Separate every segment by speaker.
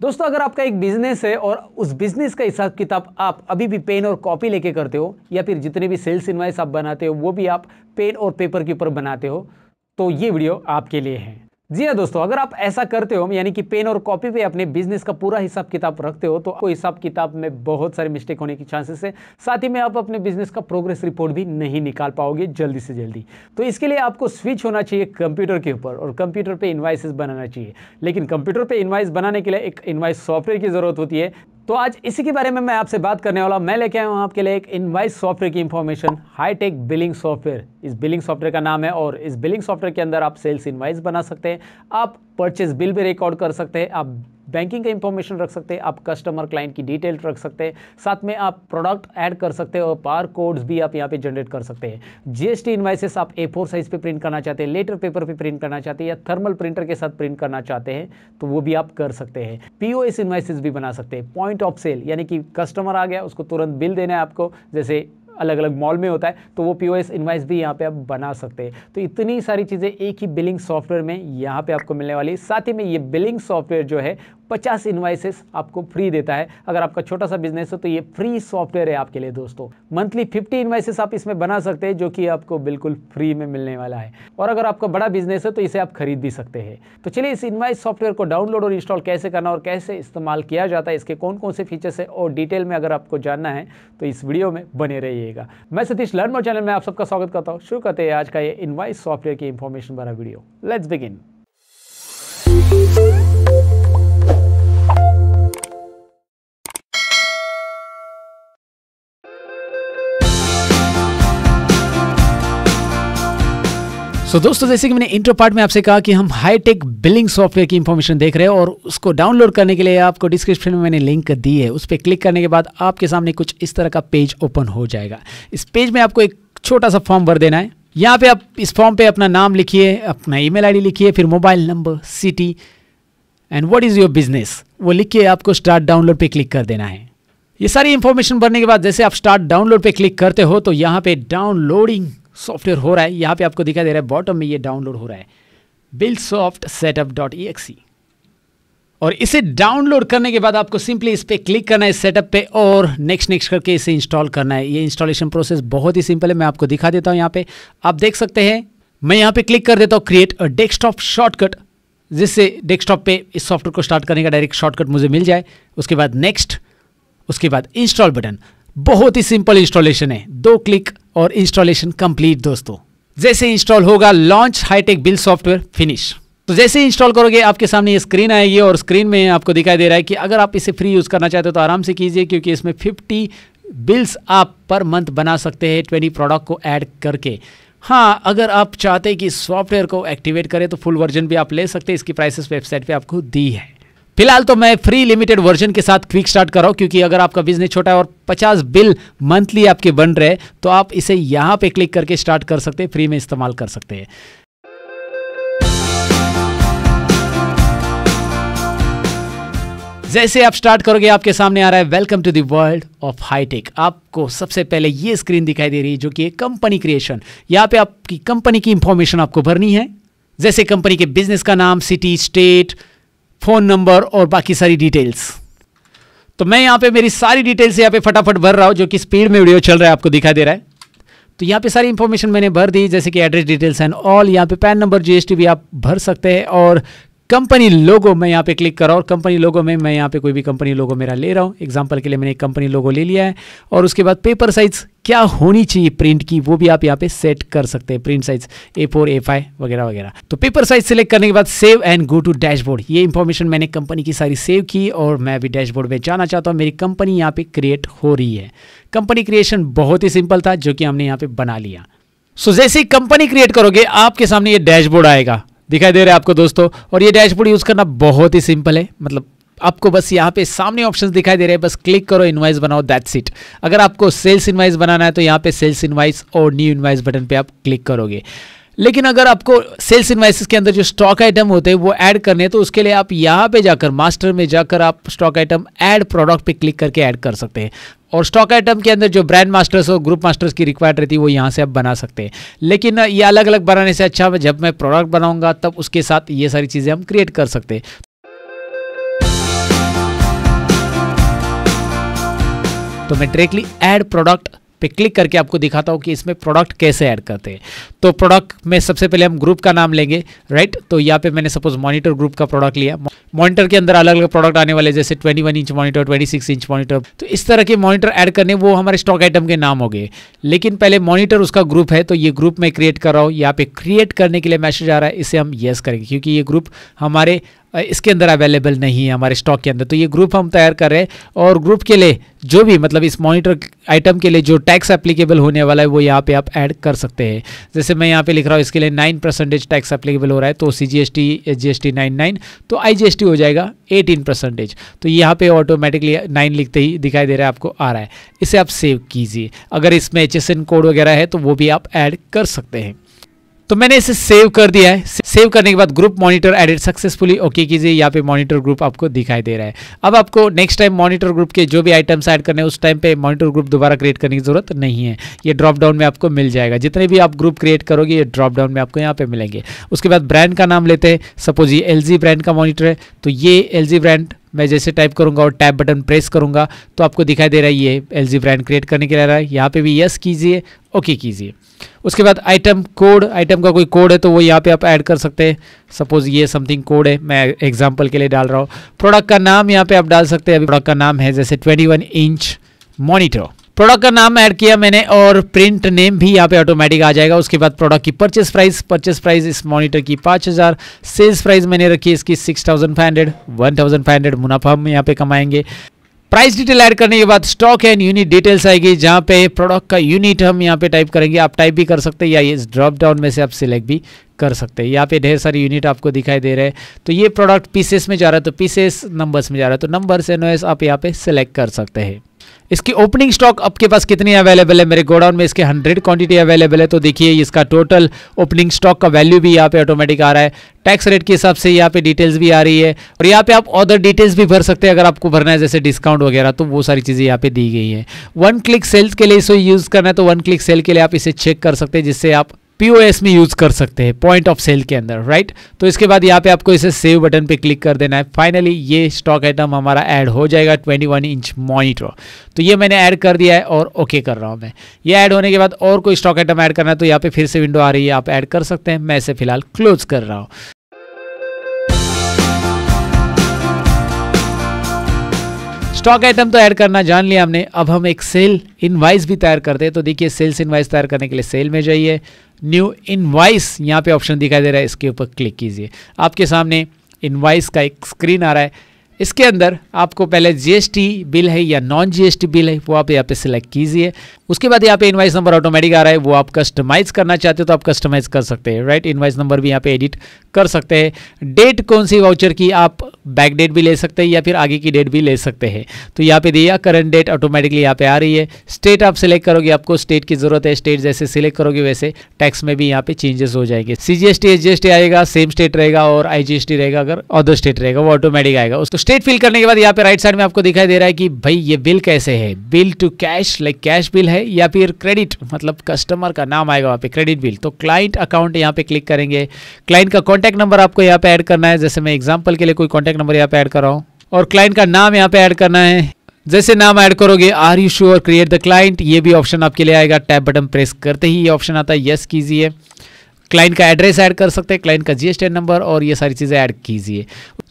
Speaker 1: दोस्तों अगर आपका एक बिजनेस है और उस बिजनेस का हिसाब किताब आप अभी भी पेन और कॉपी लेके करते हो या फिर जितने भी सेल्स इन्वाइस आप बनाते हो वो भी आप पेन और पेपर के ऊपर बनाते हो तो ये वीडियो आपके लिए है जी हाँ दोस्तों अगर आप ऐसा करते हो यानी कि पेन और कॉपी पे अपने बिजनेस का पूरा हिसाब किताब रखते हो तो आपको हिसाब किताब में बहुत सारे मिस्टेक होने की चांसेस है साथ ही में आप अपने बिजनेस का प्रोग्रेस रिपोर्ट भी नहीं निकाल पाओगे जल्दी से जल्दी तो इसके लिए आपको स्विच होना चाहिए कंप्यूटर के ऊपर और कंप्यूटर पर इन्वाइसेस बनाना चाहिए लेकिन कंप्यूटर पर इन्वाइस बनाने के लिए एक इन्वाइस सॉफ्टवेयर की ज़रूरत होती है तो आज इसी के बारे में मैं आपसे बात करने वाला मैं लेके आया हूँ आपके लिए एक इनवाइस सॉफ्टवेयर की इन्फॉर्मेशन हाईटेक बिलिंग सॉफ्टवेयर इस बिलिंग सॉफ्टवेयर का नाम है और इस बिलिंग सॉफ्टवेयर के अंदर आप सेल्स इनवाइस बना सकते हैं आप परचेज बिल भी रिकॉर्ड कर सकते हैं आप बैंकिंग का इंफॉर्मेशन रख सकते हैं आप कस्टमर क्लाइंट की डिटेल रख सकते हैं साथ में आप प्रोडक्ट ऐड कर सकते हैं और पार कोड्स भी आप यहाँ पे जनरेट कर सकते हैं जीएसटी इन्वाइसेस आप ए फोर साइज पे प्रिंट करना चाहते हैं लेटर पेपर पे प्रिंट करना चाहते हैं या थर्मल प्रिंटर के साथ प्रिंट करना चाहते हैं तो वो भी आप कर सकते हैं पीओएस इन्वाइसिस भी बना सकते हैं पॉइंट ऑफ सेल यानी कि कस्टमर आ गया उसको तुरंत बिल देना है आपको जैसे अलग अलग मॉल में होता है तो वो पी ओ एस इन्वाइस भी यहाँ पे आप बना सकते हैं तो इतनी सारी चीज़ें एक ही बिलिंग सॉफ्टवेयर में यहाँ पे आपको मिलने वाली साथ ही में ये बिलिंग सॉफ्टवेयर जो है पचास इन्वाइसेस आपको फ्री देता है अगर आपका छोटा सा बिजनेस हो तो ये फ्री सॉफ्टवेयर है आपके लिए दोस्तों मंथली फिफ्टी इन्वाइसेस आप इसमें बना सकते हैं जो कि आपको बिल्कुल फ्री में मिलने वाला है और अगर आपका बड़ा बिजनेस है तो इसे आप खरीद भी सकते हैं तो चलिए इस इन्वाइस सॉफ्टवेयर को डाउनलोड और इंस्टॉल कैसे करना और कैसे इस्तेमाल किया जाता है इसके कौन कौन से फीचर्स है और डिटेल में अगर आपको जानना है तो इस वीडियो में बने रहिएगा मैं सतीश लर्न चैनल में आप सबका स्वागत करता हूँ शुरू करते हैं आज का ये इन्वाइस सॉफ्टवेयर की इन्फॉर्मेशन भरा video let's begin so so, दोस्तों जैसे कि मैंने इंट्रो पार्ट में आपसे कहा कि हम हाईटेक बिलिंग सॉफ्टवेयर की इन्फॉर्मेशन देख रहे हैं और उसको डाउनलोड करने के लिए आपको डिस्क्रिप्शन में मैंने लिंक दी है उस पर क्लिक करने के बाद आपके सामने कुछ इस तरह का पेज ओपन हो जाएगा इस पेज में आपको एक छोटा सा फॉर्म भर देना है यहाँ पे आप इस फॉर्म पे अपना नाम लिखिए अपना ईमेल आईडी लिखिए फिर mobile number city and what is your business वो लिख के आपको स्टार्ट डाउनलोड पे क्लिक कर देना है ये सारी इन्फॉर्मेशन भरने के बाद जैसे आप स्टार्ट डाउनलोड पे क्लिक करते हो तो यहाँ पे डाउनलोडिंग सॉफ्टवेयर हो रहा है यहाँ पे आपको दिखाई दे रहा है बॉटम में ये डाउनलोड हो रहा है build soft setup dot E और इसे डाउनलोड करने के बाद आपको सिंपली इस पर क्लिक करना है सेटअप पे और नेक्स्ट नेक्स्ट करके इसे इंस्टॉल करना है ये इंस्टॉलेशन प्रोसेस बहुत ही सिंपल है मैं आपको दिखा देता हूँ यहाँ पे आप देख सकते हैं मैं यहाँ पे क्लिक कर देता हूँ क्रिएट अ डेस्कटॉप शॉर्टकट जिससे डेस्कटॉप पे इस सॉफ्टवेयर को स्टार्ट करने का डायरेक्ट शॉर्टकट मुझे मिल जाए उसके बाद नेक्स्ट उसके बाद इंस्टॉल बटन बहुत ही सिंपल इंस्टॉलेशन है दो क्लिक और इंस्टॉलेशन कंप्लीट दोस्तों जैसे इंस्टॉल होगा launch Hitech bill software finish तो जैसे इंस्टॉल करोगे आपके सामने ये स्क्रीन आएगी और स्क्रीन में आपको दिखाई दे रहा है कि अगर आप इसे फ्री यूज़ करना चाहते हो तो आराम से कीजिए क्योंकि इसमें 50 बिल्स आप पर मंथ बना सकते हैं 20 प्रोडक्ट को ऐड करके हाँ अगर आप चाहते हैं कि सॉफ्टवेयर को एक्टिवेट करें तो फुल वर्जन भी आप ले सकते हैं इसकी प्राइसेस वेबसाइट पे आपको दी है फिलहाल तो मैं फ्री लिमिटेड वर्जन के साथ क्विक स्टार्ट कर रहा हूँ क्योंकि अगर आपका बिजनेस छोटा है और 50 बिल मंथली आपके बन रहे तो आप इसे यहाँ पे क्लिक करके स्टार्ट कर सकते हैं फ्री में इस्तेमाल कर सकते हैं जैसे आप स्टार्ट करोगे आपके सामने आ रहा है welcome to the world of Hitech आपको सबसे पहले ये स्क्रीन दिखाई दे रही है जो कि कंपनी क्रिएशन यहाँ पे आपकी कंपनी की इंफॉर्मेशन आपको भरनी है जैसे कंपनी के बिजनेस का नाम सिटी स्टेट फ़ोन नंबर और बाकी सारी डिटेल्स तो मैं यहां पे मेरी सारी डिटेल्स यहां पे फटाफट भर रहा हूं जो कि स्पीड में वीडियो चल रहा है आपको दिखा दे रहा है तो यहां पे सारी इंफॉर्मेशन मैंने भर दी जैसे कि एड्रेस डिटेल्स एंड ऑल यहां पे पैन नंबर जीएसटी भी आप भर सकते हैं और कंपनी लोगो मैं यहाँ पे क्लिक कर रहा हूँ और कंपनी लोगो में मैं यहाँ पे कोई भी कंपनी लोगो मेरा ले रहा हूँ एग्जाम्पल के लिए मैंने एक कंपनी लोगो ले लिया है और उसके बाद पेपर साइज क्या होनी चाहिए प्रिंट की वो भी आप यहाँ पे सेट कर सकते हैं print size A four A five वगैरह वगैरह तो पेपर साइज सेलेक्ट करने के बाद save and go to dashboard ये इंफॉर्मेशन मैंने कंपनी की सारी सेव की और मैं अभी डैशबोर्ड में जाना चाहता हूँ मेरी कंपनी यहाँ पे क्रिएट हो रही है कंपनी क्रिएशन बहुत ही सिंपल था जो कि हमने यहाँ पे बना लिया सो so, जैसे कंपनी क्रिएट करोगे आपके सामने ये डैशबोर्ड आएगा दिखाई दे रहा है आपको दोस्तों और ये डैशबोर्ड यूज़ करना बहुत ही सिंपल है मतलब आपको बस यहाँ पे सामने ऑप्शंस दिखाई दे रहे हैं बस क्लिक करो इनवाइस बनाओ दैट्स इट अगर आपको सेल्स इनवाइस बनाना है तो यहाँ पे सेल्स इनवाइस और न्यू इनवाइस बटन पे आप क्लिक करोगे लेकिन अगर आपको सेल्स इन्वाइस के अंदर जो स्टॉक आइटम होते हैं वो ऐड करने हैं तो उसके लिए आप यहाँ पे जाकर मास्टर में जाकर आप स्टॉक आइटम ऐड प्रोडक्ट पे क्लिक करके ऐड कर सकते हैं और स्टॉक आइटम के अंदर जो ब्रांड मास्टर्स और ग्रुप मास्टर्स की रिक्वायर्ड रहती है वो यहाँ से आप बना सकते हैं लेकिन ये अलग अलग बनाने से अच्छा जब मैं प्रोडक्ट बनाऊँगा तब उसके साथ ये सारी चीज़ें हम क्रिएट कर सकते हैं तो मैं डायरेक्टली ऐड प्रोडक्ट पे क्लिक करके आपको दिखाता हूँ कि इसमें प्रोडक्ट कैसे ऐड करते हैं तो प्रोडक्ट में सबसे पहले हम ग्रुप का नाम लेंगे राइट तो यहाँ पे मैंने सपोज मॉनिटर ग्रुप का प्रोडक्ट लिया मॉनिटर के अंदर अलग अलग प्रोडक्ट आने वाले जैसे 21 इंच मॉनिटर 26 इंच मॉनिटर तो इस तरह के मॉनिटर ऐड करने वो हमारे स्टॉक आइटम के नाम हो गए लेकिन पहले मॉनिटर उसका ग्रुप है तो ये ग्रुप मैं क्रिएट कर रहा हूँ यहाँ पे क्रिएट करने के लिए मैसेज आ रहा है इसे हम येस करेंगे क्योंकि ये ग्रुप हमारे इसके अंदर अवेलेबल नहीं है हमारे स्टॉक के अंदर तो ये ग्रुप हम तैयार कर रहे हैं और ग्रुप के लिए जो भी मतलब इस मॉनिटर आइटम के लिए जो टैक्स एप्लीकेबल होने वाला है वो यहाँ पे आप ऐड कर सकते हैं जैसे मैं यहाँ पे लिख रहा हूँ इसके लिए नाइन परसेंटेज टैक्स एप्लीकेबल हो रहा है तो C G S T S G S T nine nine तो आई जी एस टी हो जाएगा एटीन परसेंटेज तो यहाँ पे ऑटोमेटिकली नाइन लिखते ही दिखाई दे रहा है आपको आ रहा है इसे आप सेव कीजिए अगर इसमें एच एस एन कोड वगैरह है तो वो भी आप ऐड कर सकते हैं तो मैंने इसे सेव कर दिया है सेव करने के बाद group monitor edit successfully okay कीजिए यहाँ पे मॉनिटर ग्रुप आपको दिखाई दे रहा है अब आपको नेक्स्ट टाइम मॉनिटर ग्रुप के जो भी आइटम्स ऐड करने हैं उस टाइम पे मॉनिटर ग्रुप दोबारा क्रिएट करने की जरूरत नहीं है ये ड्रॉप डाउन में आपको मिल जाएगा जितने भी आप ग्रुप क्रिएट करोगे ये ड्रॉप डाउन में आपको यहाँ पे मिलेंगे उसके बाद ब्रांड का नाम लेते हैं सपोज ये एल ब्रांड का मॉनिटर है तो ये एल ब्रांड मैं जैसे टाइप करूँगा और टैप बटन प्रेस करूंगा तो आपको दिखाई दे रहा है ये एल ब्रांड क्रिएट करने के लिए रहा है यहाँ पर भी यस कीजिए ओके कीजिए उसके बाद आइटम कोड आइटम का कोई कोड है तो वो यहाँ पे आप ऐड कर सकते हैं सपोज ये समथिंग कोड है मैं एग्जाम्पल के लिए डाल रहा हूँ प्रोडक्ट का नाम यहाँ पर आप डाल सकते हैं अभी प्रोडक्ट का नाम है जैसे ट्वेंटी इंच मॉनिटर प्रोडक्ट का नाम ऐड किया मैंने और प्रिंट नेम भी यहाँ पे ऑटोमेटिक आ जाएगा उसके बाद प्रोडक्ट की परचेस प्राइस परचेस प्राइस इस मॉनिटर की पाँच हज़ार सेल्स प्राइस मैंने रखी इसकी six thousand five hundred one thousand five hundred मुनाफा हम यहाँ पे कमाएंगे प्राइस डिटेल ऐड करने के बाद स्टॉक एंड यूनिट डिटेल्स आएगी जहाँ पे प्रोडक्ट का यूनिट हम यहाँ पे टाइप करेंगे आप टाइप भी कर सकते हैं या इस ड्रॉप डाउन में से आप सिलेक्ट भी कर सकते हैं यहाँ पे ढेर सारे यूनिट आपको दिखाई दे रहे हैं तो ये प्रोडक्ट पीसेस में जा रहा है तो पीसेस नंबर्स में जा रहा है तो नंबर्स एन आप यहाँ पे सिलेक्ट कर सकते हैं इसकी ओपनिंग स्टॉक आपके पास कितनी अवेलेबल है मेरे गोडाउन में इसके 100 क्वांटिटी अवेलेबल है तो देखिए इसका टोटल ओपनिंग स्टॉक का वैल्यू भी यहाँ पे ऑटोमेटिक आ रहा है टैक्स रेट के हिसाब से यहाँ पे डिटेल्स भी आ रही है और यहाँ पे आप अदर डिटेल्स भी भर सकते हैं अगर आपको भरना है जैसे डिस्काउंट वगैरह तो वो सारी चीज़ें यहाँ पे दी गई है वन क्लिक सेल्स के लिए इसे यूज़ करना है तो वन क्लिक सेल के लिए आप इसे चेक कर सकते हैं जिससे आप पीओएस में यूज कर सकते हैं पॉइंट ऑफ सेल के अंदर राइट तो इसके बाद यहाँ पे आपको इसे सेव बटन पे क्लिक कर देना है फाइनली ये स्टॉक आइटम हमारा ऐड हो जाएगा 21 इंच मॉनिटर तो ये मैंने ऐड कर दिया है और ओके कर रहा हूँ मैं ये ऐड होने के बाद और कोई स्टॉक आइटम ऐड करना है तो यहाँ पे फिर से विंडो आ रही है आप ऐड कर सकते हैं मैं इसे फिलहाल क्लोज कर रहा हूँ स्टॉक आइटम तो ऐड करना जान लिया हमने अब हम एक सेल इनवाइस भी तैयार करते हैं तो देखिए सेल्स इनवाइस तैयार करने के लिए सेल में जाइए न्यू इनवाइस यहाँ पे ऑप्शन दिखाई दे रहा है इसके ऊपर क्लिक कीजिए आपके सामने इनवाइस का एक स्क्रीन आ रहा है इसके अंदर आपको पहले जीएसटी बिल है या नॉन जीएसटी बिल है वो आप यहाँ पे सिलेक्ट कीजिए उसके बाद यहाँ पे इनवाइस नंबर ऑटोमेटिक आ रहा है वो आप कस्टमाइज करना चाहते हो तो आप कस्टमाइज कर सकते हैं राइट इनवाइस नंबर भी यहाँ पे एडिट कर सकते हैं डेट कौन सी वाउचर की आप बैक डेट भी ले सकते हैं या फिर आगे की डेट भी ले सकते हैं तो यहाँ पे दिया करंट डेट ऑटोमेटिकली यहाँ पे आ रही है स्टेट आप सिलेक्ट करोगे आपको स्टेट की जरूरत है स्टेट जैसे सिलेक्ट करोगे वैसे टैक्स में भी यहाँ पे चेंजेस हो जाएंगे सीजीएसटी एसजीएसटी आएगा सेम स्टेट रहेगा और आईजीएसटी रहेगा अगर अदर स्टेट रहेगा वो ऑटोमेटिक आएगा उसको स्टेट फिल करने के बाद यहाँ पे राइट साइड में आपको दिखाई दे रहा है कि भाई ये बिल कैसे है bill to cash like cash bill है है या फिर क्रेडिट मतलब कस्टमर का नाम आएगा वहाँ पे क्रेडिट बिल तो क्लाइंट अकाउंट यहाँ पे क्लिक करेंगे क्लाइंट का कॉन्टैक्ट नंबर आपको यहाँ पे ऐड करना है जैसे मैं एग्जाम्पल के लिए कोई कॉन्टैक्ट नंबर यहाँ पे ऐड कर रहा हूँ और क्लाइंट का नाम यहाँ पे ऐड करना है जैसे नाम ऐड करोगे are you sure create the client ये भी ऑप्शन आपके लिए आएगा टैप बटन प्रेस करते ही ये ऑप्शन आता है यस कीजिए क्लाइंट का एड्रेस ऐड कर सकते हैं क्लाइंट का जीएसटी नंबर और ये सारी चीज़ें ऐड कीजिए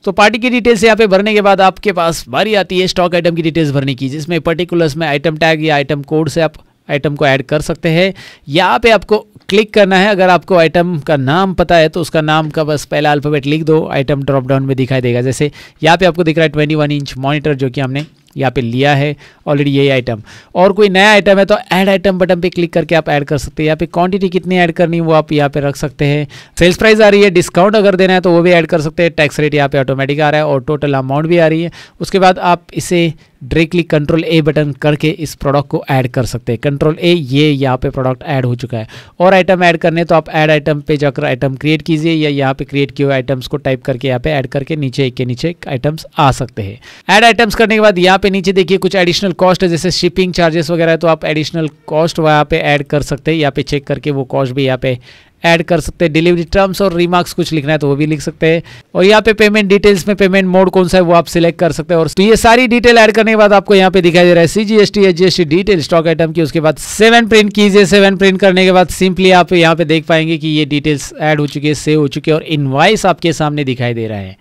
Speaker 1: तो पार्टी की डिटेल्स यहाँ पे भरने के बाद आपके पास बारी आती है स्टॉक आइटम की डिटेल्स भरने की जिसमें पर्टिकुलर्स में आइटम टैग या आइटम कोड से आप आइटम को ऐड कर सकते हैं यहाँ पे आपको क्लिक करना है अगर आपको आइटम का नाम पता है तो उसका नाम का बस पहला अल्फ़ाबेट लिख दो आइटम ड्रॉप डाउन में दिखाई देगा जैसे यहाँ पे आपको दिख रहा है ट्वेंटी वन इंच मॉनिटर जो कि हमने यहाँ पे लिया है ऑलरेडी यही आइटम और कोई नया आइटम है तो ऐड आइटम बटन पे क्लिक करके आप ऐड कर सकते हैं यहाँ पे क्वांटिटी कितनी ऐड करनी है वो आप यहाँ पे रख सकते हैं सेल्स प्राइस आ रही है डिस्काउंट अगर देना है तो वो भी ऐड कर सकते हैं टैक्स रेट यहाँ पे ऑटोमेटिक आ रहा है और टोटल अमाउंट भी आ रही है उसके बाद आप इसे डायरेक्टली कंट्रोल ए बटन करके इस प्रोडक्ट को ऐड कर सकते हैं कंट्रोल ए ये यहाँ पे प्रोडक्ट ऐड हो चुका है और आइटम ऐड करने तो आप ऐड आइटम पे जाकर आइटम क्रिएट कीजिए या यहाँ पे क्रिएट किए हुए आइटम्स को टाइप करके यहाँ पे ऐड करके नीचे एक के नीचे आइटम्स आ सकते हैं ऐड आइटम्स करने के बाद यहाँ पे नीचे देखिए कुछ एडिशनल कॉस्ट है जैसे शिपिंग चार्जेस वगैरह तो आप एडिशनल कॉस्ट वहाँ पे ऐड कर सकते हैं यहाँ पे चेक करके वो कॉस्ट भी यहाँ पे ऐड कर सकते हैं डिलीवरी टर्म्स और रिमार्क्स कुछ लिखना है तो वो भी लिख सकते हैं और यहाँ पे पेमेंट डिटेल्स में पेमेंट मोड कौन सा है वो आप सिलेक्ट कर सकते हैं और तो ये सारी डिटेल ऐड करने के बाद आपको यहाँ पे दिखाई दे रहा है C G S T H G S T detail stock item की उसके बाद सेवन प्रिंट कीजिए सेवन प्रिंट करने के बाद सिंपली आप यहाँ पे देख पाएंगे कि ये डिटेल्स एड हो चुकी है सेव हो चुकी है और इन्वाइस आपके सामने दिखाई दे रहा है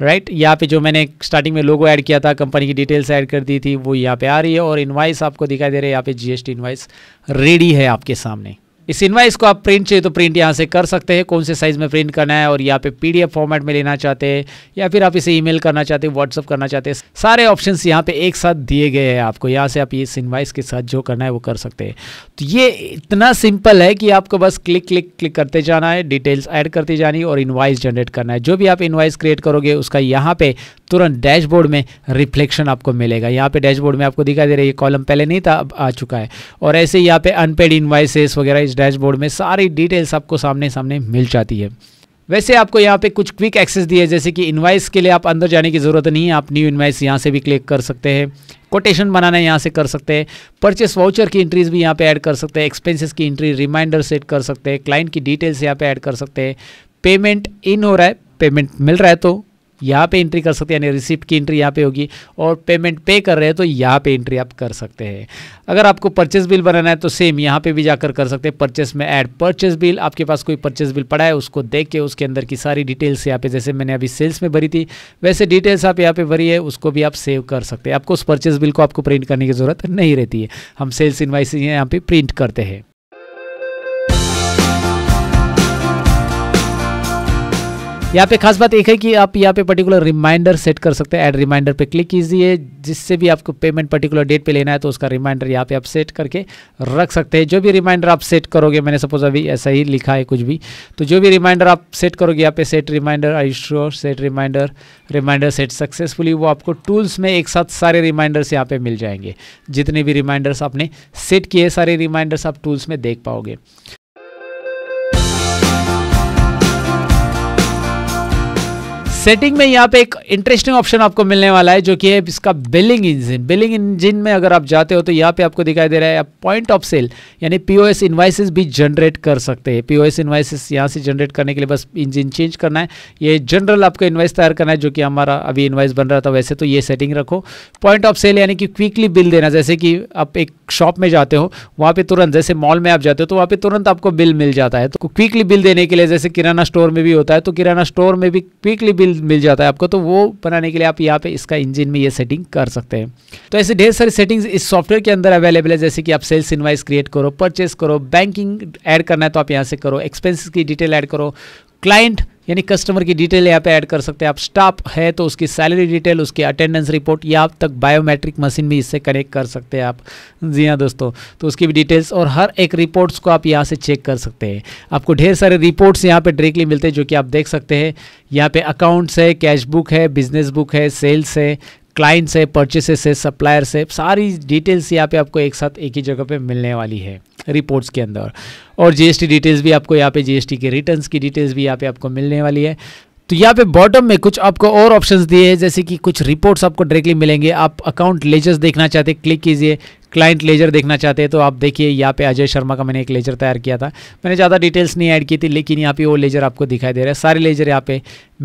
Speaker 1: राइट right? यहाँ पे जो मैंने स्टार्टिंग में लोगो ऐड किया था कंपनी की डिटेल्स ऐड कर दी थी वो यहाँ पे आ रही है और इनवाइस आपको दिखाई दे रहा है यहाँ पे जीएसटी इनवाइस रेडी है आपके सामने इस इनवाइस को आप प्रिंट चाहिए तो प्रिंट यहाँ से कर सकते हैं कौन से साइज़ में प्रिंट करना है और यहाँ पे पीडीएफ फॉर्मेट में लेना चाहते हैं या फिर आप इसे ईमेल करना चाहते हैं व्हाट्सअप करना चाहते हैं सारे ऑप्शंस यहाँ पे एक साथ दिए गए हैं आपको यहाँ से आप इस इनवाइस के साथ जो करना है वो कर सकते हैं तो ये इतना सिंपल है कि आपको बस क्लिक क्लिक क्लिक करते जाना है डिटेल्स ऐड करते जानी और इन्वाइस जनरेट करना है जो भी आप इन्वाइस क्रिएट करोगे उसका यहाँ पे तुरंत डैशबोर्ड में रिफ्लेक्शन आपको मिलेगा यहाँ पे डैशबोर्ड में आपको दिखाई दे रही है कॉलम पहले नहीं था अब आ चुका है और ऐसे यहाँ पे अनपेड इन्वाइसेस वगैरह इस डैशबोर्ड में सारी डिटेल्स आपको सामने सामने मिल जाती है वैसे आपको यहाँ पे कुछ क्विक एक्सेस दिए जैसे कि इन्वाइस के लिए आप अंदर जाने की ज़रूरत नहीं है आप न्यू इन्वाइस यहाँ से भी क्लिक कर सकते हैं कोटेशन बनाना यहाँ से कर सकते हैं परचेस वाउचर की एंट्रीज भी यहाँ पे ऐड कर सकते हैं एक्सपेंसेस की एंट्री रिमाइंडर सेट कर सकते हैं क्लाइंट की डिटेल्स यहाँ पे ऐड कर सकते हैं पेमेंट इन हो रहा है पेमेंट मिल रहा है तो यहाँ पे एंट्री कर सकते हैं यानी रिसिप्ट की एंट्री यहाँ पे होगी और पेमेंट पे कर रहे हैं तो यहाँ पे एंट्री आप कर सकते हैं अगर आपको परचेस बिल बनाना है तो सेम यहाँ पे भी जाकर कर सकते हैं परचेस में ऐड परचेस बिल आपके पास कोई परचेस बिल पड़ा है उसको देख के उसके अंदर की सारी डिटेल्स यहाँ पे जैसे मैंने अभी सेल्स में भरी थी वैसे डिटेल्स आप यहाँ पर भरी है उसको भी आप सेव कर सकते हैं आपको उस परचेस बिल को आपको प्रिंट करने की ज़रूरत नहीं रहती है हम सेल्स इन्वाइस यहाँ पर प्रिंट करते हैं यहाँ पे खास बात एक है कि आप यहाँ पे पर्टिकुलर रिमाइंडर सेट कर सकते हैं एड रिमाइंडर पे क्लिक कीजिए जिससे भी आपको पेमेंट पर्टिकुलर डेट पे लेना है तो उसका रिमाइंडर यहाँ पे आप सेट करके रख सकते हैं जो भी रिमाइंडर आप सेट करोगे मैंने सपोज अभी ऐसा ही लिखा है कुछ भी तो जो भी रिमाइंडर आप सेट करोगे यहाँ पे set reminder I sure set reminder reminder set successfully वो आपको टूल्स में एक साथ सारे रिमाइंडर्स यहाँ पे मिल जाएंगे जितने भी रिमाइंडर्स आपने सेट किए सारे रिमाइंडर्स आप टूल्स में देख पाओगे सेटिंग में यहाँ पे एक इंटरेस्टिंग ऑप्शन आपको मिलने वाला है जो कि है इसका बिलिंग इंजन बिलिंग इंजन में अगर आप जाते हो तो यहाँ पे आपको दिखाई दे रहा है आप पॉइंट ऑफ सेल यानी पीओएस इन्वाइसेस भी जनरेट कर सकते हैं पीओएस एस यहाँ से जनरेट करने के लिए बस इंजन चेंज करना है ये जनरल आपको इन्वाइस तैयार करना है जो कि हमारा अभी इन्वाइस बन रहा था वैसे तो ये सेटिंग रखो पॉइंट ऑफ सेल यानी कि क्विकली बिल देना जैसे कि आप एक शॉप में जाते हो वहाँ पे तुरंत जैसे मॉल में आप जाते हो तो वहाँ पे तुरंत आपको बिल मिल जाता है तो क्विकली बिल देने के लिए जैसे किराना स्टोर में भी होता है तो किराना स्टोर में भी क्विकली बिल मिल जाता है आपको तो वो बनाने के लिए आप यहाँ पे इसका इंजन में ये सेटिंग कर सकते हैं तो ऐसे ढेर सारी सेटिंग्स इस सॉफ्टवेयर के अंदर अवेलेबल है जैसे कि आप सेल्स इन्वाइस क्रिएट करो परचेस करो बैंकिंग ऐड करना है तो आप यहाँ से करो एक्सपेंसिस की डिटेल ऐड करो क्लाइंट यानी कस्टमर की डिटेल यहाँ पे ऐड कर सकते हैं आप स्टाफ है तो उसकी सैलरी डिटेल उसकी अटेंडेंस रिपोर्ट या आप तक बायोमेट्रिक मशीन भी इससे कनेक्ट कर सकते हैं आप जी हाँ दोस्तों तो उसकी भी डिटेल्स और हर एक रिपोर्ट्स को आप यहाँ से चेक कर सकते हैं आपको ढेर सारे रिपोर्ट्स यहाँ पर डायरेक्टली मिलते हैं जो कि आप देख सकते हैं यहाँ पर अकाउंट्स है कैश बुक है बिजनेस बुक है सेल्स है क्लाइंट्स है परचेसेस है सप्लायर्स है सारी डिटेल्स यहाँ पर आपको एक साथ एक ही जगह पर मिलने वाली है रिपोर्ट्स के अंदर और जीएसटी डिटेल्स भी आपको यहाँ पे जीएसटी के रिटर्न्स की डिटेल्स भी यहाँ पे आपको मिलने वाली है तो यहाँ पे बॉटम में कुछ आपको और ऑप्शंस दिए हैं जैसे कि कुछ रिपोर्ट्स आपको डायरेक्टली मिलेंगे आप अकाउंट लेजर्स देखना चाहते हैं क्लिक कीजिए क्लाइंट लेजर देखना चाहते हैं तो आप देखिए यहाँ पे अजय शर्मा का मैंने एक लेजर तैयार किया था मैंने ज़्यादा डिटेल्स नहीं ऐड की थी लेकिन यहाँ पे वो लेजर आपको दिखाई दे रहा है सारे लेजर यहाँ पे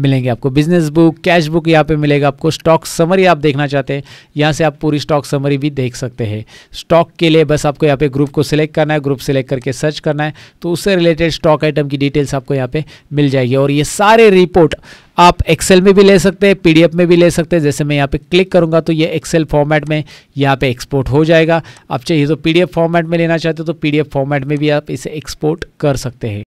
Speaker 1: मिलेंगे आपको बिजनेस बुक कैश बुक यहाँ पे मिलेगा आपको स्टॉक समरी आप देखना चाहते हैं यहाँ से आप पूरी स्टॉक समरी भी देख सकते हैं स्टॉक के लिए बस आपको यहाँ पे ग्रुप को सिलेक्ट करना है ग्रुप सिलेक्ट करके सर्च करना है तो उससे रिलेटेड स्टॉक आइटम की डिटेल्स आपको यहाँ पे मिल जाएगी और ये सारे रिपोर्ट आप एक्सेल में भी ले सकते हैं पीडीएफ में भी ले सकते हैं जैसे मैं यहाँ पे क्लिक करूँगा तो ये एक्सेल फॉर्मेट में यहाँ पे एक्सपोर्ट हो जाएगा आप चाहिए तो पीडीएफ फॉर्मेट में लेना चाहते हो तो पीडीएफ फॉर्मेट में भी आप इसे एक्सपोर्ट कर सकते हैं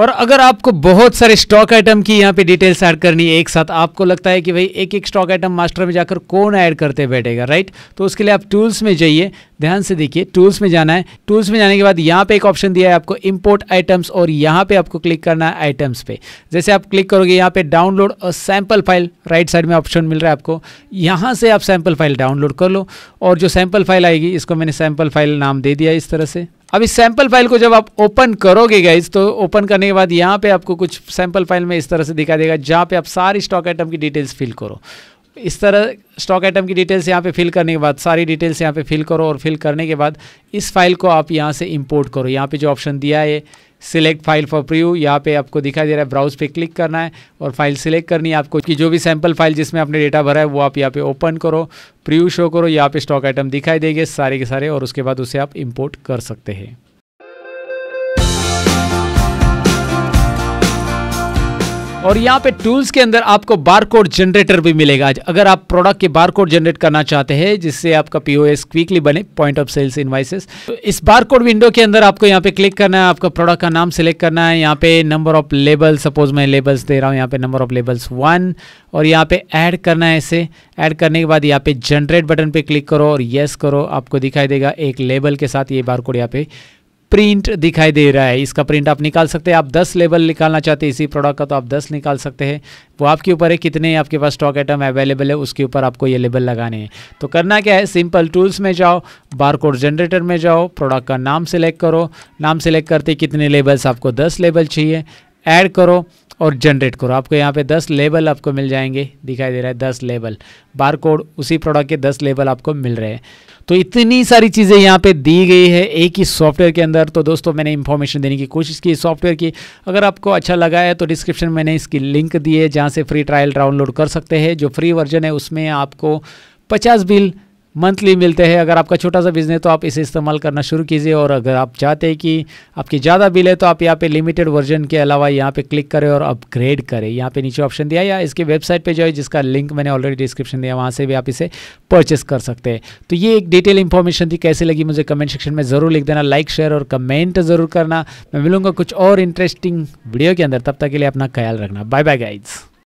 Speaker 1: और अगर आपको बहुत सारे स्टॉक आइटम की यहाँ पे डिटेल्स ऐड करनी है एक साथ आपको लगता है कि भाई एक एक स्टॉक आइटम मास्टर में जाकर कौन ऐड करते बैठेगा राइट तो उसके लिए आप टूल्स में जाइए ध्यान से देखिए टूल्स में जाना है टूल्स में जाने के बाद यहाँ पे एक ऑप्शन दिया है आपको इंपोर्ट आइटम्स और यहाँ पे आपको क्लिक करना है आइटम्स पे जैसे आप क्लिक करोगे यहाँ पे डाउनलोड और सैम्पल फाइल राइट साइड में ऑप्शन मिल रहा है आपको यहाँ से आप सैम्पल फाइल डाउनलोड कर लो और जो सैम्पल फाइल आएगी इसको मैंने सैम्पल फाइल नाम दे दिया इस तरह से अब इस सैंपल फाइल को जब आप ओपन करोगे गाइज तो ओपन करने के बाद यहाँ पे आपको कुछ सैंपल फाइल में इस तरह से दिखा देगा जहाँ पे आप सारी स्टॉक आइटम की डिटेल्स फिल करो इस तरह स्टॉक आइटम की डिटेल्स यहाँ पे फिल करने के बाद सारी डिटेल्स यहाँ पे फिल करो और फिल करने के बाद इस फाइल को आप यहाँ से इंपोर्ट करो यहाँ पे जो ऑप्शन दिया है सिलेक्ट फाइल फॉर प्रीव्यू यहाँ पे आपको दिखाई दे रहा है ब्राउज पे क्लिक करना है और फाइल सिलेक्ट करनी है आपको कि जो भी सैम्पल फाइल जिसमें आपने डेटा भरा है वो आप यहाँ पे ओपन करो प्रीव्यू शो करो यहाँ पे स्टॉक आइटम दिखाई देंगे सारे के सारे और उसके बाद उसे आप इम्पोर्ट कर सकते हैं और यहाँ पे टूल्स के अंदर आपको बार कोड जनरेटर भी मिलेगा अगर आप प्रोडक्ट के बार कोड जनरेट करना चाहते हैं जिससे आपका पीओएस क्विकली बने पॉइंट ऑफ सेल्स इन्वाइसेस तो इस बार कोड विंडो के अंदर आपको यहाँ पे क्लिक करना है आपका प्रोडक्ट का नाम सेलेक्ट करना है यहाँ पे नंबर ऑफ लेबल सपोज मैं लेबल्स दे रहा हूँ यहाँ पे नंबर ऑफ लेबल्स वन और यहाँ पे ऐड करना है इसे ऐड करने के बाद यहाँ पे जनरेट बटन पे क्लिक करो और येस करो आपको दिखाई देगा एक लेबल के साथ ये बार कोड यहाँ पे प्रिंट दिखाई दे रहा है इसका प्रिंट आप निकाल सकते हैं आप 10 लेबल निकालना चाहते हैं इसी प्रोडक्ट का तो आप 10 निकाल सकते हैं वो आपके ऊपर है कितने आपके पास स्टॉक आइटम अवेलेबल है उसके ऊपर आपको ये लेबल लगाने हैं तो करना क्या है सिंपल टूल्स में जाओ बारकोड जनरेटर में जाओ प्रोडक्ट का नाम सिलेक्ट करो नाम सिलेक्ट करते कितने लेबल्स आपको दस लेबल चाहिए ऐड करो और जनरेट करो आपको यहाँ पे 10 लेबल आपको मिल जाएंगे दिखाई दे रहा है 10 लेबल बार कोड उसी प्रोडक्ट के 10 लेबल आपको मिल रहे हैं तो इतनी सारी चीज़ें यहाँ पे दी गई है एक ही सॉफ्टवेयर के अंदर तो दोस्तों मैंने इन्फॉर्मेशन देने की कोशिश की सॉफ्टवेयर की अगर आपको अच्छा लगा है तो डिस्क्रिप्शन में मैंने इसकी लिंक दी है जहाँ से फ्री ट्रायल डाउनलोड कर सकते हैं जो फ्री वर्जन है उसमें आपको पचास बिल मंथली मिलते हैं अगर आपका छोटा सा बिज़नेस तो आप इसे इस्तेमाल करना शुरू कीजिए और अगर आप चाहते हैं कि आपकी ज़्यादा बिल है तो आप यहाँ पे लिमिटेड वर्जन के अलावा यहाँ पे क्लिक करें और अपग्रेड करें यहाँ पे नीचे ऑप्शन दिया या इसके वेबसाइट पे जो है जिसका लिंक मैंने ऑलरेडी डिस्क्रिप्शन दिया वहाँ से भी आप इसे परचेस कर सकते हैं तो ये एक डिटेल इन्फॉर्मेशन थी कैसे लगी मुझे कमेंट सेक्शन में ज़रूर लिख देना लाइक शेयर और कमेंट ज़रूर करना मैं मिलूंगा कुछ और इंटरेस्टिंग वीडियो के अंदर तब तक के लिए अपना ख्याल रखना बाय बाय गाइड्स